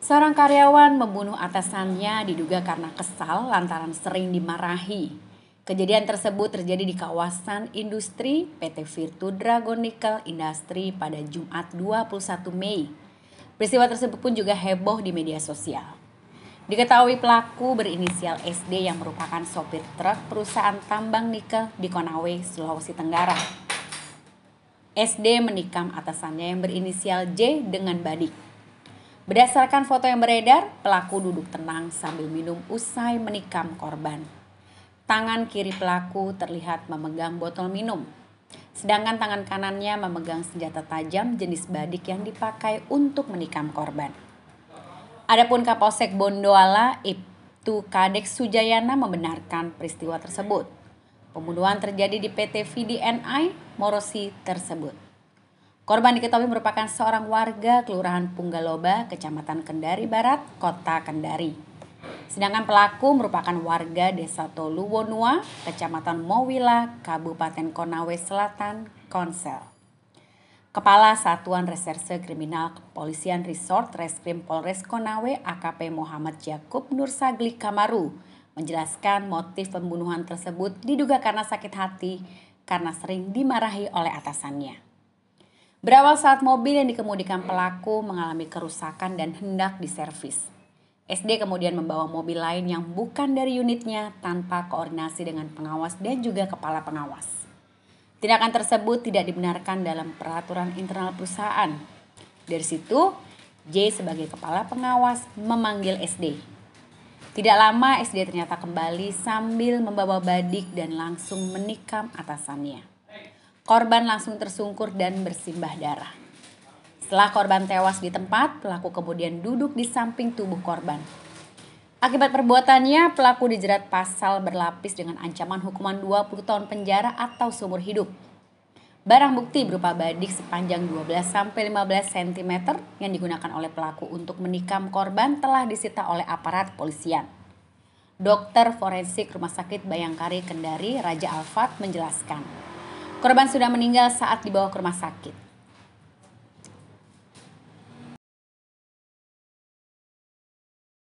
Seorang karyawan membunuh atasannya diduga karena kesal lantaran sering dimarahi. Kejadian tersebut terjadi di kawasan industri PT Virtu Dragon Nickel Industry pada Jumat 21 Mei. Peristiwa tersebut pun juga heboh di media sosial. Diketahui pelaku berinisial SD yang merupakan sopir truk perusahaan tambang nikel di Konawe, Sulawesi Tenggara. SD menikam atasannya yang berinisial J dengan badik. Berdasarkan foto yang beredar, pelaku duduk tenang sambil minum usai menikam korban. Tangan kiri pelaku terlihat memegang botol minum, sedangkan tangan kanannya memegang senjata tajam jenis badik yang dipakai untuk menikam korban. Adapun Kapolsek Bondoala, Ibtu Kadek Sujayana membenarkan peristiwa tersebut. Pembunuhan terjadi di PT VDNI Morosi tersebut. Korban diketahui merupakan seorang warga Kelurahan Punggaloba, Kecamatan Kendari Barat, Kota Kendari. Sedangkan pelaku merupakan warga Desa Toluwonua, Kecamatan Mowila, Kabupaten Konawe Selatan, Konsel. Kepala Satuan Reserse Kriminal Kepolisian Resort Reskrim Polres Konawe AKP Muhammad Yakub Nursagli Kamaru menjelaskan motif pembunuhan tersebut diduga karena sakit hati karena sering dimarahi oleh atasannya. Berawal saat mobil yang dikemudikan pelaku mengalami kerusakan dan hendak diservis. SD kemudian membawa mobil lain yang bukan dari unitnya tanpa koordinasi dengan pengawas dan juga kepala pengawas. Tindakan tersebut tidak dibenarkan dalam peraturan internal perusahaan. Dari situ, J sebagai kepala pengawas memanggil SD. Tidak lama SD ternyata kembali sambil membawa badik dan langsung menikam atasannya. Korban langsung tersungkur dan bersimbah darah. Setelah korban tewas di tempat, pelaku kemudian duduk di samping tubuh korban. Akibat perbuatannya, pelaku dijerat pasal berlapis dengan ancaman hukuman 20 tahun penjara atau seumur hidup. Barang bukti berupa badik sepanjang 12-15 cm yang digunakan oleh pelaku untuk menikam korban telah disita oleh aparat polisian. Dokter forensik Rumah Sakit Bayangkari Kendari Raja Alfat menjelaskan, Korban sudah meninggal saat dibawa ke rumah sakit.